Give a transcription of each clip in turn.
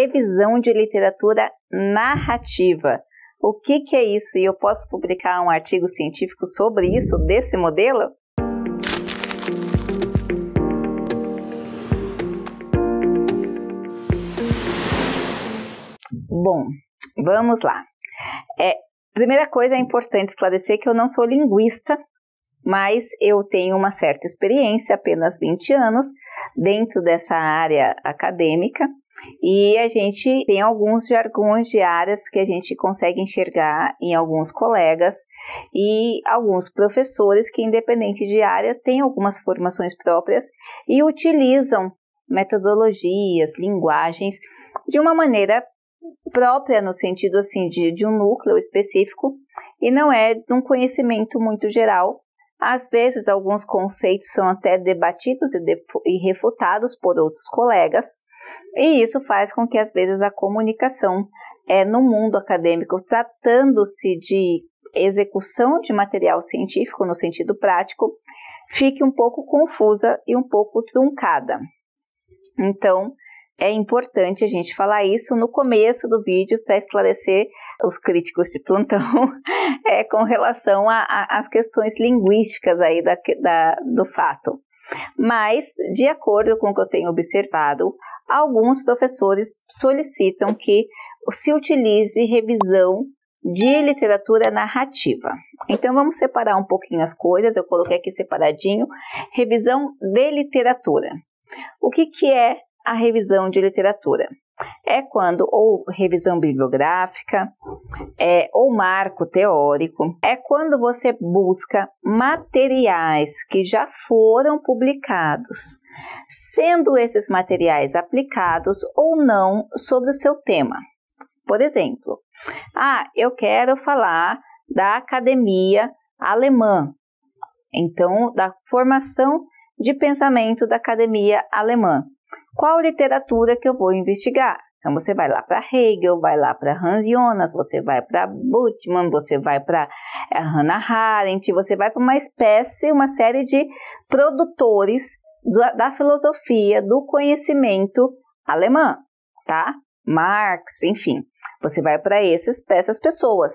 revisão de literatura narrativa. O que, que é isso? E eu posso publicar um artigo científico sobre isso, desse modelo? Bom, vamos lá. É, primeira coisa é importante esclarecer que eu não sou linguista, mas eu tenho uma certa experiência, apenas 20 anos, dentro dessa área acadêmica e a gente tem alguns jargões de áreas que a gente consegue enxergar em alguns colegas e alguns professores que, independente de áreas, têm algumas formações próprias e utilizam metodologias, linguagens de uma maneira própria no sentido assim de, de um núcleo específico e não é um conhecimento muito geral. Às vezes alguns conceitos são até debatidos e, de, e refutados por outros colegas, e isso faz com que, às vezes, a comunicação é, no mundo acadêmico, tratando-se de execução de material científico no sentido prático, fique um pouco confusa e um pouco truncada. Então, é importante a gente falar isso no começo do vídeo para esclarecer os críticos de plantão é, com relação às questões linguísticas aí da, da, do fato. Mas, de acordo com o que eu tenho observado, alguns professores solicitam que se utilize revisão de literatura narrativa. Então vamos separar um pouquinho as coisas, eu coloquei aqui separadinho, revisão de literatura. O que, que é a revisão de literatura? É quando ou revisão bibliográfica, é, ou marco teórico, é quando você busca materiais que já foram publicados sendo esses materiais aplicados ou não sobre o seu tema. Por exemplo, ah, eu quero falar da academia alemã, então da formação de pensamento da academia alemã. Qual literatura que eu vou investigar? Então você vai lá para Hegel, vai lá para Hans Jonas, você vai para Bultmann, você vai para eh, Hannah Arendt, você vai para uma espécie, uma série de produtores da filosofia, do conhecimento alemã, tá? Marx, enfim. Você vai para esses, essas pessoas.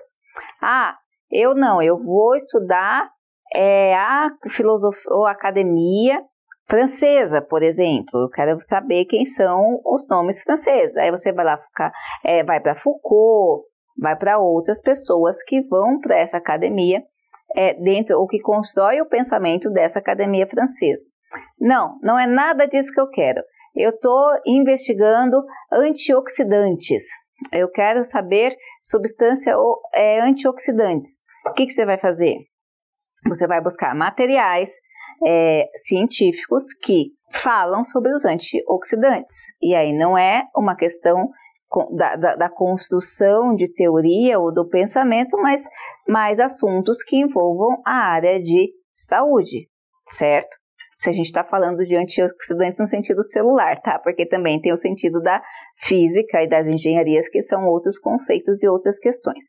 Ah, eu não, eu vou estudar é, a filosofia ou academia francesa, por exemplo. Eu quero saber quem são os nomes franceses. Aí você vai lá ficar, é, vai para Foucault, vai para outras pessoas que vão para essa academia é, dentro ou que constrói o pensamento dessa academia francesa. Não, não é nada disso que eu quero. Eu estou investigando antioxidantes. Eu quero saber substância é, antioxidantes. O que, que você vai fazer? Você vai buscar materiais é, científicos que falam sobre os antioxidantes. E aí não é uma questão da, da, da, construção de teoria ou do pensamento, mas mais assuntos que envolvam a área de saúde, certo? se a gente está falando de antioxidantes no sentido celular, tá? Porque também tem o sentido da física e das engenharias, que são outros conceitos e outras questões.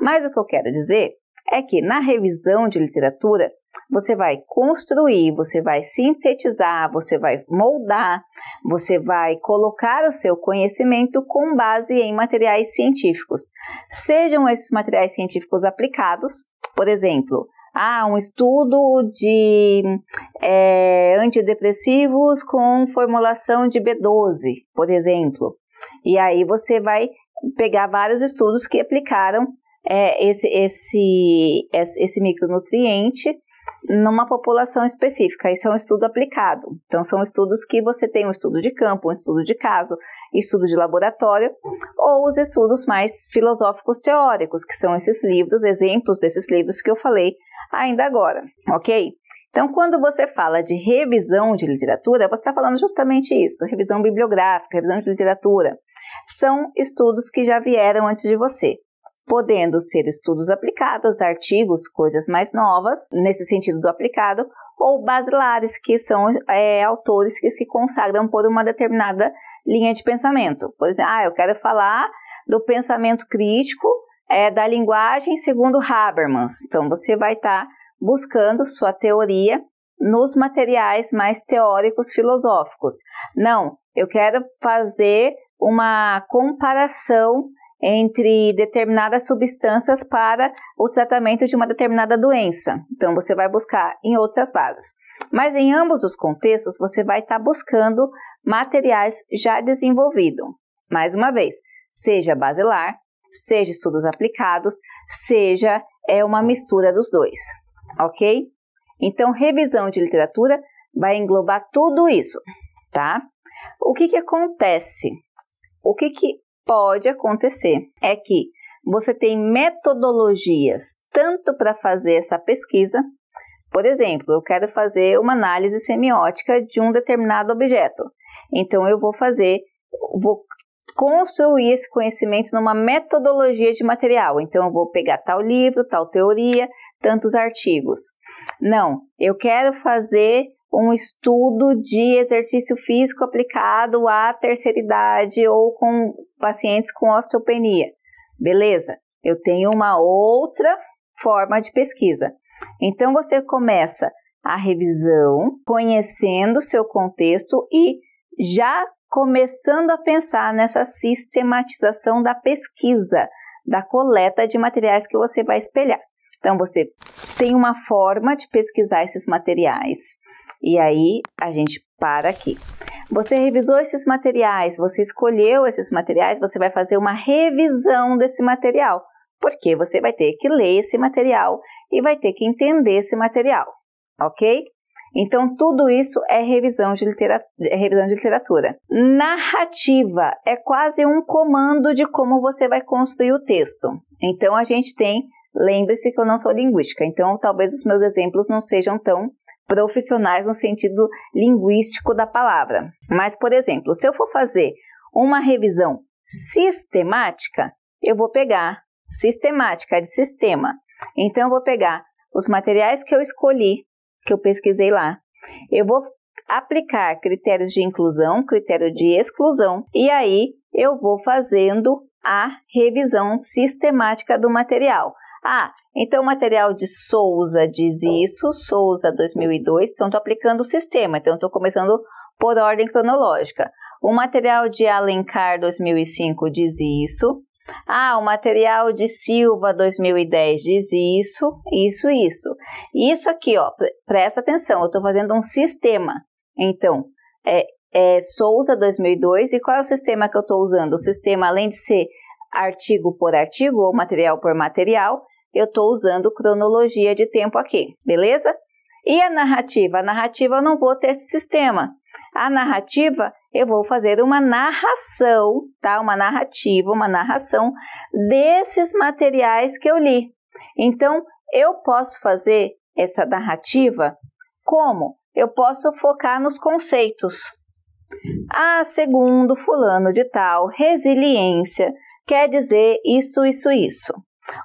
Mas o que eu quero dizer é que na revisão de literatura, você vai construir, você vai sintetizar, você vai moldar, você vai colocar o seu conhecimento com base em materiais científicos. Sejam esses materiais científicos aplicados, por exemplo, ah, um estudo de é, antidepressivos com formulação de B12, por exemplo. E aí você vai pegar vários estudos que aplicaram é, esse, esse, esse micronutriente numa população específica. Isso é um estudo aplicado. Então, são estudos que você tem um estudo de campo, um estudo de caso, estudo de laboratório, ou os estudos mais filosóficos teóricos, que são esses livros, exemplos desses livros que eu falei ainda agora, ok? Então, quando você fala de revisão de literatura, você está falando justamente isso: revisão bibliográfica, revisão de literatura. São estudos que já vieram antes de você, podendo ser estudos aplicados, artigos, coisas mais novas, nesse sentido do aplicado, ou basilares, que são é, autores que se consagram por uma determinada linha de pensamento. Por exemplo, ah, eu quero falar do pensamento crítico é, da linguagem segundo Habermas. Então, você vai estar tá buscando sua teoria nos materiais mais teóricos filosóficos. Não, eu quero fazer uma comparação entre determinadas substâncias para o tratamento de uma determinada doença. Então, você vai buscar em outras bases. Mas em ambos os contextos, você vai estar tá buscando materiais já desenvolvidos. Mais uma vez, seja basilar, seja estudos aplicados, seja é uma mistura dos dois, ok? Então, revisão de literatura vai englobar tudo isso, tá? O que que acontece? O que que pode acontecer é que você tem metodologias tanto para fazer essa pesquisa, por exemplo, eu quero fazer uma análise semiótica de um determinado objeto. Então eu vou fazer, vou construir esse conhecimento numa metodologia de material. Então, eu vou pegar tal livro, tal teoria, tantos artigos. Não, eu quero fazer um estudo de exercício físico aplicado à terceira idade ou com pacientes com osteopenia. Beleza, eu tenho uma outra forma de pesquisa. Então você começa a revisão conhecendo seu contexto e já começando a pensar nessa sistematização da pesquisa, da coleta de materiais que você vai espelhar. Então, você tem uma forma de pesquisar esses materiais. E aí, a gente para aqui. Você revisou esses materiais, você escolheu esses materiais, você vai fazer uma revisão desse material, porque você vai ter que ler esse material e vai ter que entender esse material, ok? Então, tudo isso é revisão de, literatura, é revisão de literatura. Narrativa é quase um comando de como você vai construir o texto. Então, a gente tem. Lembre-se que eu não sou linguística, então talvez os meus exemplos não sejam tão profissionais no sentido linguístico da palavra. Mas, por exemplo, se eu for fazer uma revisão sistemática, eu vou pegar sistemática de sistema. Então, eu vou pegar os materiais que eu escolhi que eu pesquisei lá. Eu vou aplicar critérios de inclusão, critério de exclusão, e aí eu vou fazendo a revisão sistemática do material. Ah, então o material de Souza diz isso, Souza 2002, então estou aplicando o sistema, então estou começando por ordem cronológica. O material de Alencar 2005 diz isso. Ah, o material de Silva 2010 diz isso, isso, isso. Isso aqui, ó, presta atenção, eu estou fazendo um sistema. Então, é, é, Souza 2002, e qual é o sistema que eu estou usando? O sistema, além de ser artigo por artigo ou material por material, eu estou usando cronologia de tempo aqui, beleza? E a narrativa? A narrativa eu não vou ter esse sistema. A narrativa eu vou fazer uma narração, tá? Uma narrativa, uma narração desses materiais que eu li. Então, eu posso fazer essa narrativa, como eu posso focar nos conceitos. Ah, segundo fulano de tal, resiliência quer dizer isso, isso, isso.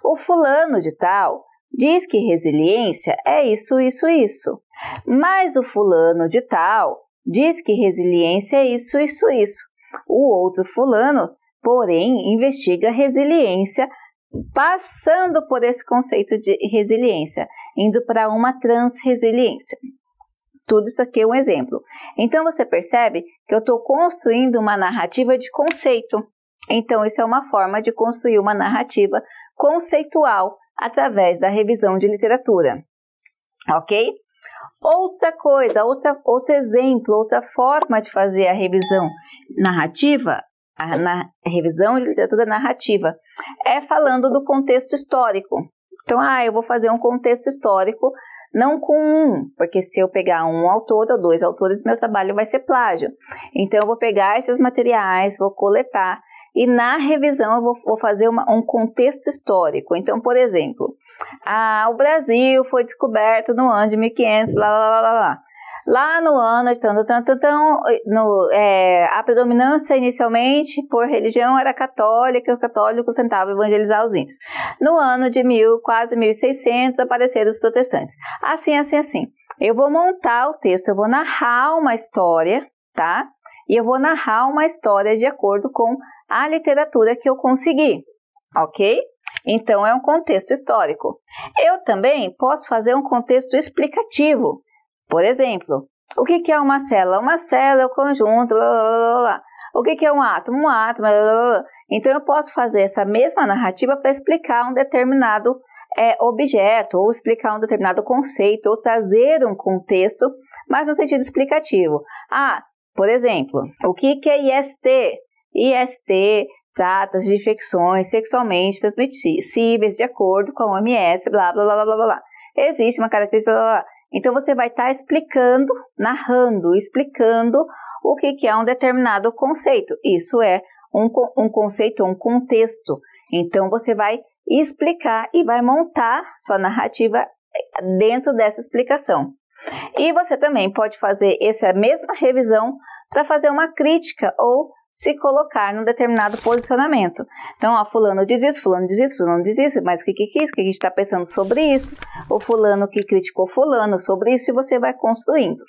O fulano de tal diz que resiliência é isso, isso, isso. Mas o fulano de tal diz que resiliência é isso, isso, isso. O outro fulano, porém, investiga resiliência passando por esse conceito de resiliência indo para uma transresiliência. Tudo isso aqui é um exemplo. Então você percebe que eu estou construindo uma narrativa de conceito. Então, isso é uma forma de construir uma narrativa conceitual através da revisão de literatura. Ok? Outra coisa, outra, outro exemplo, outra forma de fazer a revisão narrativa, a, na, revisão de literatura narrativa, é falando do contexto histórico. Então, ah, eu vou fazer um contexto histórico, não com um, porque se eu pegar um autor ou dois autores, meu trabalho vai ser plágio. Então, eu vou pegar esses materiais, vou coletar e na revisão eu vou, vou fazer uma, um contexto histórico. Então, por exemplo, ah, o Brasil foi descoberto no ano de 1500, blá blá blá blá. Lá no ano, tanto, tanto, tão, no, é, a predominância inicialmente por religião era católica, o católico tentava evangelizar os índios. No ano de mil, quase 1600, apareceram os protestantes. Assim, assim, assim. Eu vou montar o texto, eu vou narrar uma história, tá? E eu vou narrar uma história de acordo com a literatura que eu consegui, ok? Então é um contexto histórico. Eu também posso fazer um contexto explicativo. Por exemplo, o que é uma célula? Uma célula é o conjunto, blá, blá, blá, O que é um átomo? Um átomo, Então, eu posso fazer essa mesma narrativa para explicar um determinado é, objeto, ou explicar um determinado conceito, ou trazer um contexto, mas no sentido explicativo. Ah, por exemplo, o que é IST? IST trata-se de infecções sexualmente transmissíveis de acordo com a OMS, blá, blá, blá, blá, blá, blá. Existe uma característica, blá, blá, blá. Então você vai estar tá explicando, narrando, explicando o que, que é um determinado conceito. Isso é um, um conceito, um contexto. Então você vai explicar e vai montar sua narrativa eh, dentro dessa explicação. E você também pode fazer essa mesma revisão para fazer uma crítica ou se colocar num determinado posicionamento. Então, ó, fulano diz isso, fulano diz isso, fulano diz isso, mas o que que quis, o que a gente está pensando sobre isso, o fulano que criticou fulano sobre isso, e você vai construindo,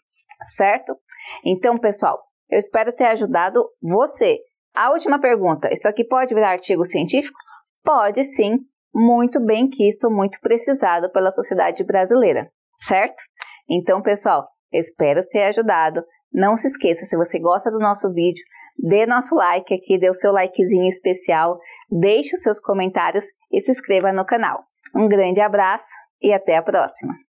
certo? Então, pessoal, eu espero ter ajudado você. A última pergunta, isso aqui pode virar artigo científico? Pode sim, muito bem quisto, muito precisado pela sociedade brasileira, certo? Então, pessoal, espero ter ajudado. Não se esqueça, se você gosta do nosso vídeo, dê nosso like aqui, dê o seu likezinho especial, deixe os seus comentários e se inscreva no canal. Um grande abraço e até a próxima!